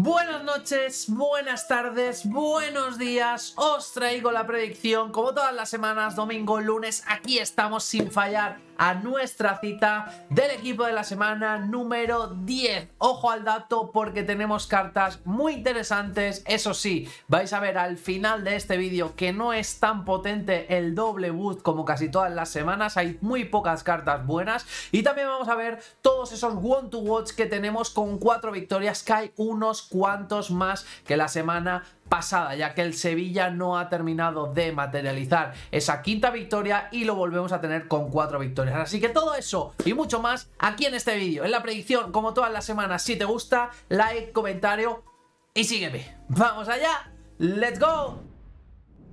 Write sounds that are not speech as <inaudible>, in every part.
Buenas noches, buenas tardes, buenos días, os traigo la predicción como todas las semanas, domingo, lunes, aquí estamos sin fallar a nuestra cita del equipo de la semana número 10. Ojo al dato porque tenemos cartas muy interesantes. Eso sí, vais a ver al final de este vídeo que no es tan potente el doble boot como casi todas las semanas. Hay muy pocas cartas buenas. Y también vamos a ver todos esos one to watch que tenemos con cuatro victorias que hay unos cuantos más que la semana pasada, ya que el Sevilla no ha terminado de materializar esa quinta victoria y lo volvemos a tener con cuatro victorias. Así que todo eso y mucho más aquí en este vídeo, en la predicción, como todas las semanas. Si te gusta, like, comentario y sígueme. ¡Vamos allá! ¡Let's go!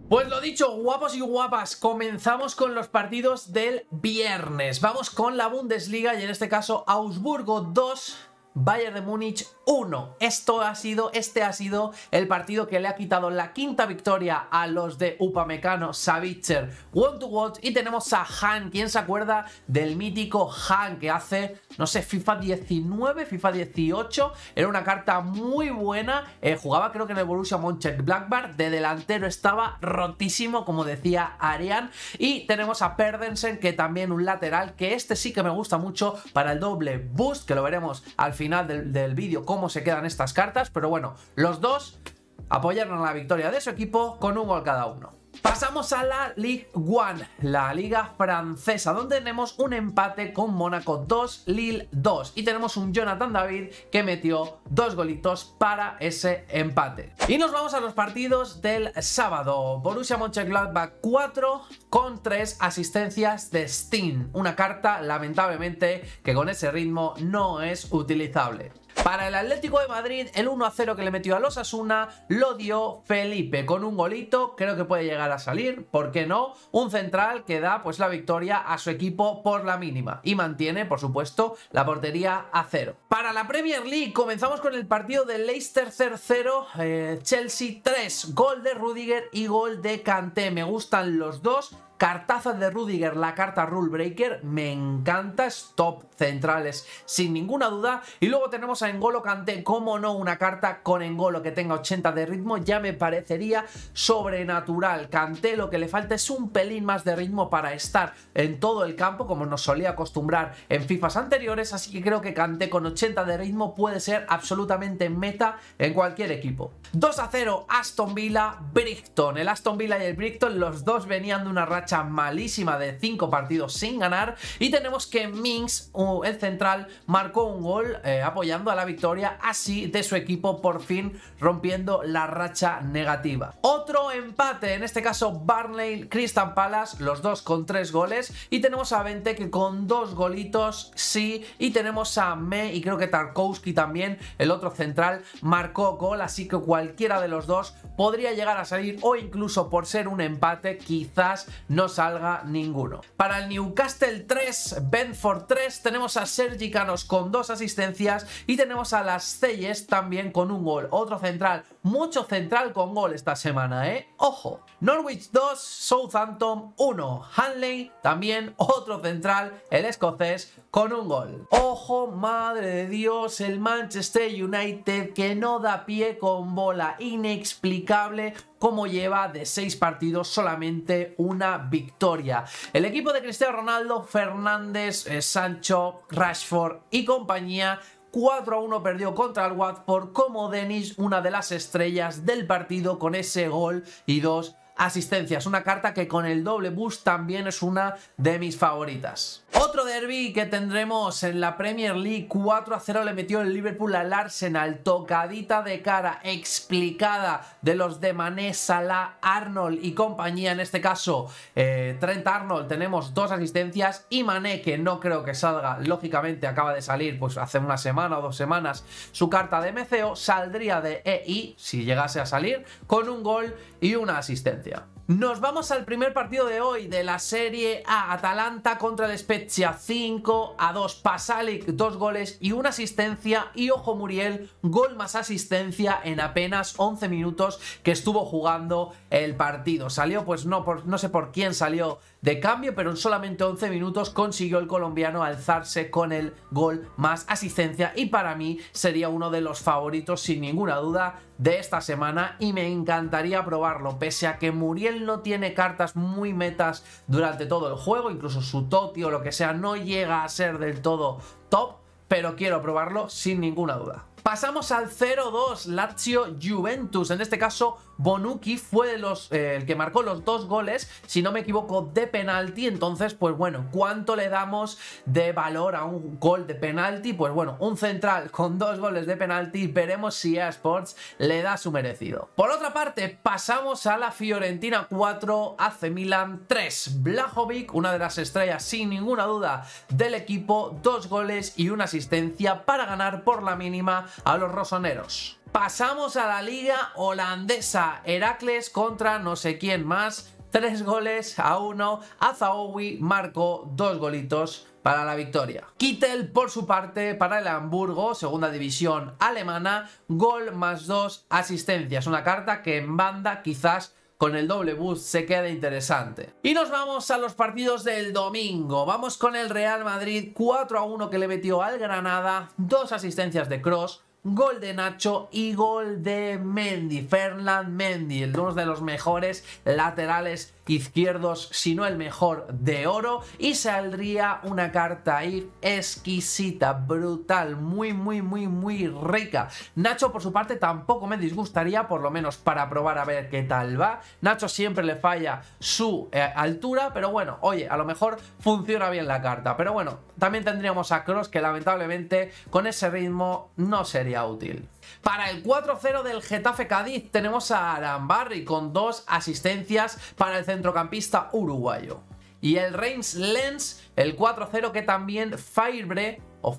Pues lo dicho, guapos y guapas, comenzamos con los partidos del viernes. Vamos con la Bundesliga y en este caso Augsburgo 2, Bayern de Múnich 1. Esto ha sido, este ha sido el partido que le ha quitado la quinta victoria a los de Upamecano, Savitzer, One to Watch y tenemos a Han, ¿Quién se acuerda del mítico Han que hace, no sé, FIFA 19, FIFA 18, era una carta muy buena, eh, jugaba creo que en el Borussia Mönchengladbach, de delantero estaba rotísimo como decía Arian y tenemos a Perdensen que también un lateral que este sí que me gusta mucho para el doble boost que lo veremos al final final del, vídeo cómo se quedan estas cartas, pero bueno, los dos apoyaron la victoria de su equipo con un gol cada uno. Pasamos a la Ligue 1, la liga francesa, donde tenemos un empate con Mónaco 2, Lille 2. Y tenemos un Jonathan David que metió dos golitos para ese empate. Y nos vamos a los partidos del sábado. Borussia Mönchengladbach 4 con 3 asistencias de Steam. Una carta, lamentablemente, que con ese ritmo no es utilizable. Para el Atlético de Madrid, el 1-0 que le metió a los Asuna lo dio Felipe con un golito, creo que puede llegar a salir, ¿por qué no? Un central que da pues la victoria a su equipo por la mínima y mantiene, por supuesto, la portería a cero. Para la Premier League comenzamos con el partido de Leicester 0-0, eh, Chelsea 3, gol de Rudiger y gol de Kanté, me gustan los dos Cartaza de Rudiger, la carta Rule Breaker, me encanta, es top centrales sin ninguna duda. Y luego tenemos a Engolo Kanté, como no, una carta con Engolo que tenga 80 de ritmo, ya me parecería sobrenatural. Kanté lo que le falta es un pelín más de ritmo para estar en todo el campo, como nos solía acostumbrar en FIFAs anteriores, así que creo que Kanté con 80 de ritmo puede ser absolutamente meta en cualquier equipo. 2 a 0 Aston Villa, Brighton. El Aston Villa y el Brighton, los dos venían de una racha malísima de 5 partidos sin ganar y tenemos que Minx, el central, marcó un gol eh, apoyando a la victoria así de su equipo por fin rompiendo la racha negativa. Otro empate, en este caso Barnley, Crystal Palace, los dos con 3 goles y tenemos a Vente que con 2 golitos sí y tenemos a Me y creo que Tarkowski también, el otro central, marcó gol así que cualquiera de los dos podría llegar a salir o incluso por ser un empate quizás no salga ninguno. Para el Newcastle 3, Benford 3, tenemos a Sergi Canos con dos asistencias y tenemos a Las Celles también con un gol. Otro central, mucho central con gol esta semana, ¿eh? ¡Ojo! Norwich 2, Southampton 1. Hanley también, otro central, el escocés, con un gol. Ojo, madre de Dios, el Manchester United que no da pie con bola. Inexplicable cómo lleva de seis partidos solamente una victoria. El equipo de Cristiano Ronaldo, Fernández, eh, Sancho, Rashford y compañía 4 a 1 perdió contra el Watford como Denis, una de las estrellas del partido con ese gol y dos asistencias. Una carta que con el doble boost también es una de mis favoritas. Otro derby que tendremos en la Premier League 4 a 0 le metió el Liverpool al Arsenal, tocadita de cara, explicada de los de Mané, Salah, Arnold y compañía, en este caso eh, Trent Arnold, tenemos dos asistencias y Mané que no creo que salga, lógicamente acaba de salir pues hace una semana o dos semanas su carta de MCO, saldría de EI si llegase a salir con un gol y una asistencia. Nos vamos al primer partido de hoy de la Serie A. Atalanta contra el Spezia 5 a 2. Pasalic, dos goles y una asistencia. Y ojo Muriel, gol más asistencia en apenas 11 minutos que estuvo jugando el partido. Salió, pues no, no sé por quién salió de cambio, pero en solamente 11 minutos consiguió el colombiano alzarse con el gol más asistencia y para mí sería uno de los favoritos sin ninguna duda de esta semana y me encantaría probarlo, pese a que Muriel no tiene cartas muy metas durante todo el juego, incluso su Toti o lo que sea no llega a ser del todo top, pero quiero probarlo sin ninguna duda. Pasamos al 0-2, Lazio-Juventus, en este caso Bonucci fue eh, el que marcó los dos goles, si no me equivoco, de penalti. Entonces, pues bueno, ¿cuánto le damos de valor a un gol de penalti? Pues bueno, un central <laughs> con dos goles de penalti, veremos si a Sports le da su merecido. Por otra parte, pasamos a la Fiorentina 4, AC Milan 3. Blajovic, una de las estrellas sin ninguna duda del equipo, dos goles y una asistencia para ganar por la mínima a los rosoneros. Pasamos a la liga holandesa. Heracles contra no sé quién más. Tres goles a uno. Azaoui marcó dos golitos para la victoria. Kittel, por su parte, para el Hamburgo, segunda división alemana, gol más dos asistencias. Una carta que en banda quizás con el doble bus se queda interesante. Y nos vamos a los partidos del domingo. Vamos con el Real Madrid 4 a 1 que le metió al Granada, dos asistencias de Cross, Gol de Nacho y gol de Mendy, Fernand Mendy, uno de los mejores laterales izquierdos, sino el mejor de oro, y saldría una carta ahí exquisita, brutal, muy, muy, muy, muy rica. Nacho, por su parte, tampoco me disgustaría, por lo menos para probar a ver qué tal va. Nacho siempre le falla su eh, altura, pero bueno, oye, a lo mejor funciona bien la carta. Pero bueno, también tendríamos a Cross, que lamentablemente con ese ritmo no sería útil. Para el 4-0 del Getafe Cádiz tenemos a Arambarri con dos asistencias para el centrocampista uruguayo. Y el Reims Lens, el 4-0 que también Faibre o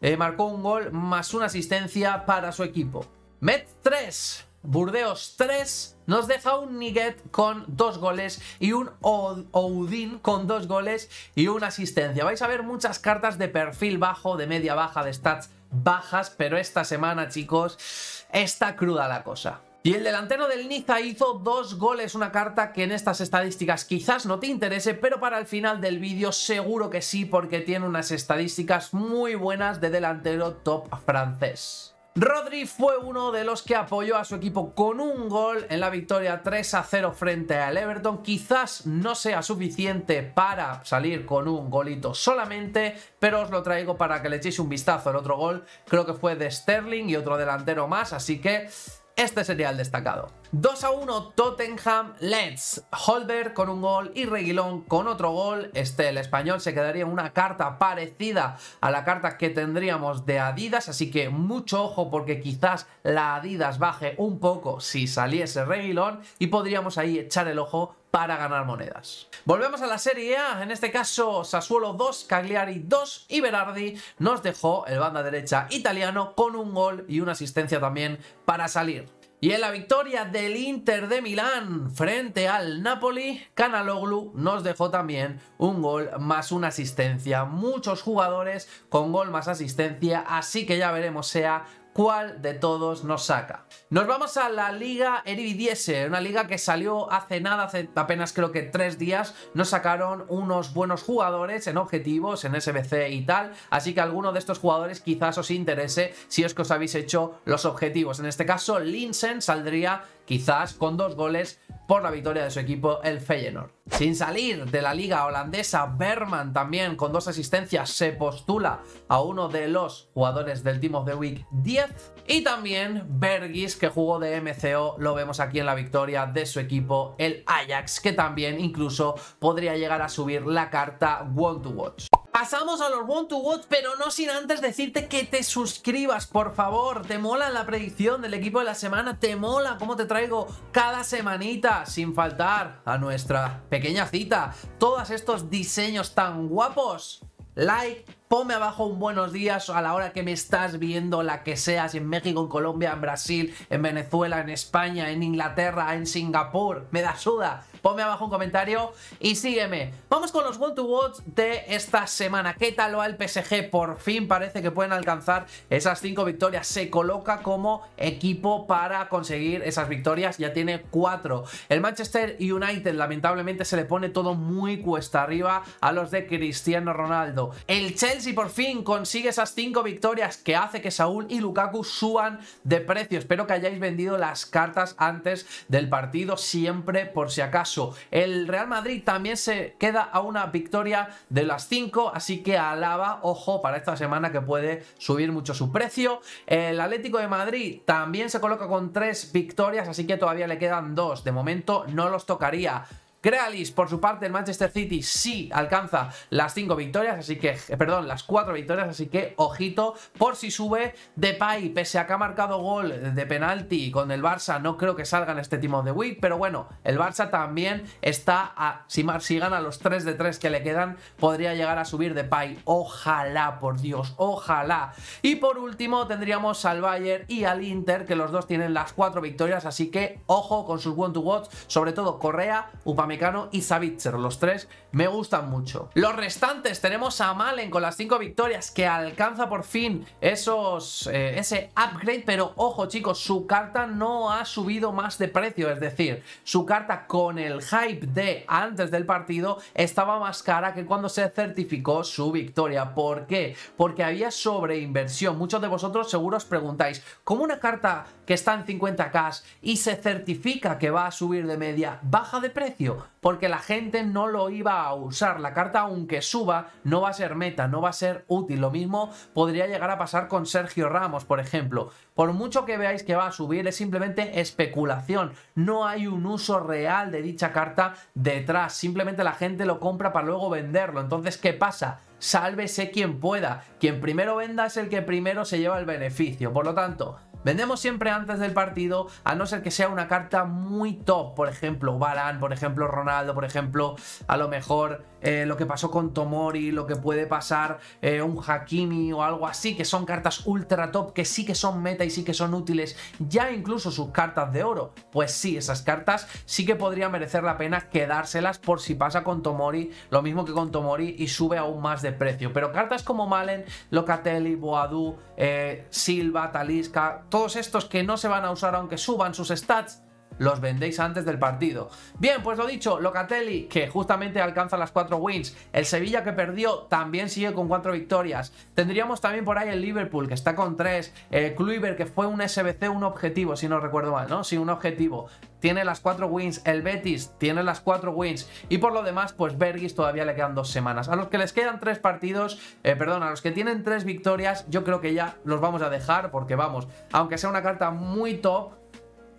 eh, marcó un gol más una asistencia para su equipo. Met 3, Burdeos 3, nos deja un Niguet con dos goles y un Oudin con dos goles y una asistencia. Vais a ver muchas cartas de perfil bajo, de media baja, de stats bajas, pero esta semana, chicos, está cruda la cosa. Y el delantero del Niza hizo dos goles, una carta que en estas estadísticas quizás no te interese, pero para el final del vídeo seguro que sí, porque tiene unas estadísticas muy buenas de delantero top francés. Rodri fue uno de los que apoyó a su equipo con un gol en la victoria 3 a 0 frente al Everton. Quizás no sea suficiente para salir con un golito solamente, pero os lo traigo para que le echéis un vistazo. El otro gol creo que fue de Sterling y otro delantero más, así que este sería el destacado. 2 a 1 Tottenham Let's. Holberg con un gol y Reguilón con otro gol. Este, el español se quedaría en una carta parecida a la carta que tendríamos de Adidas. Así que mucho ojo porque quizás la Adidas baje un poco si saliese Reguilón. Y podríamos ahí echar el ojo para ganar monedas. Volvemos a la Serie A, en este caso Sassuolo 2, Cagliari 2 y Berardi nos dejó el banda derecha italiano con un gol y una asistencia también para salir. Y en la victoria del Inter de Milán frente al Napoli, Canaloglu nos dejó también un gol más una asistencia. Muchos jugadores con gol más asistencia, así que ya veremos sea cuál de todos nos saca. Nos vamos a la liga Eredivisie, una liga que salió hace nada, hace apenas creo que tres días, nos sacaron unos buenos jugadores en objetivos, en SBC y tal, así que alguno de estos jugadores quizás os interese si es que os habéis hecho los objetivos. En este caso, Linsen saldría quizás con dos goles por la victoria de su equipo, el Feyenoord. Sin salir de la liga holandesa, Berman también con dos asistencias se postula a uno de los jugadores del Team of the Week 10. Y también Bergis, que jugó de MCO, lo vemos aquí en la victoria de su equipo, el Ajax, que también incluso podría llegar a subir la carta World to Watch. Pasamos a los One to Watch, pero no sin antes decirte que te suscribas, por favor. ¿Te mola la predicción del equipo de la semana? ¿Te mola cómo te traigo cada semanita, sin faltar, a nuestra pequeña cita? Todos estos diseños tan guapos. Like, ponme abajo un buenos días a la hora que me estás viendo, la que seas, en México, en Colombia, en Brasil, en Venezuela, en España, en Inglaterra, en Singapur, me da suda. Ponme abajo un comentario y sígueme. Vamos con los World to Watch de esta semana. ¿Qué tal va el PSG? Por fin parece que pueden alcanzar esas 5 victorias. Se coloca como equipo para conseguir esas victorias. Ya tiene 4. El Manchester United lamentablemente se le pone todo muy cuesta arriba a los de Cristiano Ronaldo. El Chelsea por fin consigue esas 5 victorias que hace que Saúl y Lukaku suban de precio. Espero que hayáis vendido las cartas antes del partido siempre por si acaso el Real Madrid también se queda a una victoria de las 5, así que Alaba, ojo, para esta semana que puede subir mucho su precio. El Atlético de Madrid también se coloca con 3 victorias, así que todavía le quedan 2. De momento no los tocaría. Crealis, por su parte, el Manchester City sí alcanza las 5 victorias, así que, eh, perdón, las 4 victorias, así que ojito por si sube Depay, pese a que ha marcado gol de penalti con el Barça, no creo que salgan este Team of the Week, pero bueno, el Barça también está a, si, si gana los 3 de 3 que le quedan, podría llegar a subir Depay, ojalá, por Dios, ojalá. Y por último tendríamos al Bayern y al Inter, que los dos tienen las 4 victorias, así que ojo con sus one to watch, sobre todo Correa, Upam. Mecano y Savitzer. Los tres me gustan mucho. Los restantes tenemos a Malen con las 5 victorias que alcanza por fin esos, eh, ese upgrade. Pero ojo chicos, su carta no ha subido más de precio. Es decir, su carta con el hype de antes del partido estaba más cara que cuando se certificó su victoria. ¿Por qué? Porque había sobreinversión. Muchos de vosotros seguro os preguntáis, ¿cómo una carta que está en 50k y se certifica que va a subir de media, baja de precio? porque la gente no lo iba a usar. La carta, aunque suba, no va a ser meta, no va a ser útil. Lo mismo podría llegar a pasar con Sergio Ramos, por ejemplo. Por mucho que veáis que va a subir, es simplemente especulación. No hay un uso real de dicha carta detrás. Simplemente la gente lo compra para luego venderlo. Entonces, ¿qué pasa? Sálvese quien pueda. Quien primero venda es el que primero se lleva el beneficio. Por lo tanto, Vendemos siempre antes del partido, a no ser que sea una carta muy top, por ejemplo, Barán, por ejemplo, Ronaldo, por ejemplo, a lo mejor eh, lo que pasó con Tomori, lo que puede pasar eh, un Hakimi o algo así, que son cartas ultra top, que sí que son meta y sí que son útiles, ya incluso sus cartas de oro. Pues sí, esas cartas sí que podría merecer la pena quedárselas por si pasa con Tomori, lo mismo que con Tomori y sube aún más de precio. Pero cartas como Malen, Locatelli, Boadu, eh, Silva, Talisca, todos estos que no se van a usar aunque suban sus stats, los vendéis antes del partido. Bien, pues lo dicho, Locatelli, que justamente alcanza las 4 wins. El Sevilla que perdió también sigue con 4 victorias. Tendríamos también por ahí el Liverpool, que está con 3. El que fue un SBC, un objetivo, si no recuerdo mal, ¿no? Sí, un objetivo tiene las 4 wins, el Betis tiene las 4 wins y por lo demás pues Bergis todavía le quedan 2 semanas. A los que les quedan 3 partidos, eh, perdón, a los que tienen 3 victorias yo creo que ya los vamos a dejar porque vamos, aunque sea una carta muy top,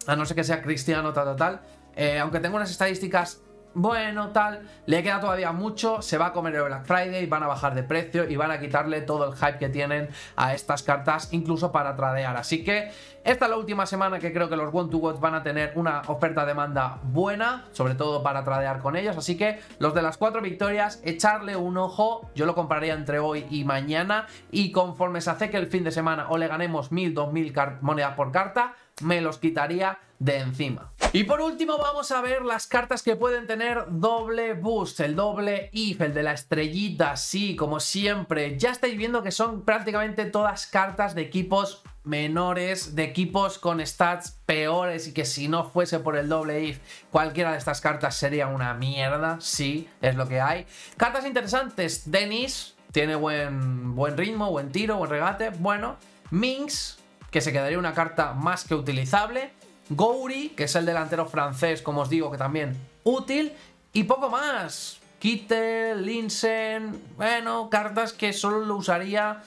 a no ser que sea cristiano, tal, tal, tal. Eh, aunque tengo unas estadísticas bueno, tal, le queda todavía mucho, se va a comer el Black Friday, van a bajar de precio y van a quitarle todo el hype que tienen a estas cartas, incluso para tradear. Así que esta es la última semana que creo que los One to van a tener una oferta-demanda buena, sobre todo para tradear con ellos. Así que los de las cuatro victorias, echarle un ojo, yo lo compraría entre hoy y mañana. Y conforme se hace que el fin de semana o le ganemos 1000, 2000 monedas por carta, me los quitaría de encima. Y por último vamos a ver las cartas que pueden tener doble boost, el doble if, el de la estrellita, sí, como siempre. Ya estáis viendo que son prácticamente todas cartas de equipos menores, de equipos con stats peores y que si no fuese por el doble if, cualquiera de estas cartas sería una mierda, sí, es lo que hay. Cartas interesantes, Denis, tiene buen, buen ritmo, buen tiro, buen regate, bueno. Minx, que se quedaría una carta más que utilizable. Gouri, que es el delantero francés, como os digo, que también útil. Y poco más. Kittel, Linsen... Bueno, cartas que solo lo usaría...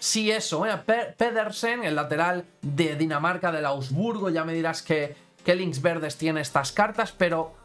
Si eso, eh, Pedersen, el lateral de Dinamarca, del Augsburgo, ya me dirás que, que Links Verdes tiene estas cartas, pero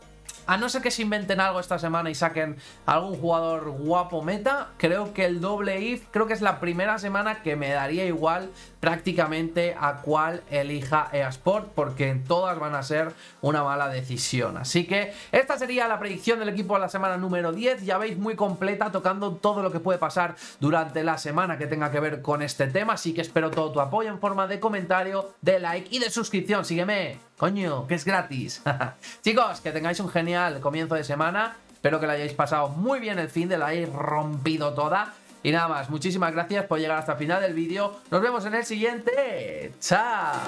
a no ser que se inventen algo esta semana y saquen algún jugador guapo meta, creo que el doble if, creo que es la primera semana que me daría igual prácticamente a cuál elija EASport porque todas van a ser una mala decisión. Así que esta sería la predicción del equipo de la semana número 10, ya veis muy completa tocando todo lo que puede pasar durante la semana que tenga que ver con este tema, así que espero todo tu apoyo en forma de comentario, de like y de suscripción, sígueme, coño, que es gratis. <laughs> Chicos, que tengáis un genial comienzo de semana, espero que la hayáis pasado muy bien el fin de, la hayáis rompido toda y nada más, muchísimas gracias por llegar hasta el final del vídeo. Nos vemos en el siguiente. ¡Chao!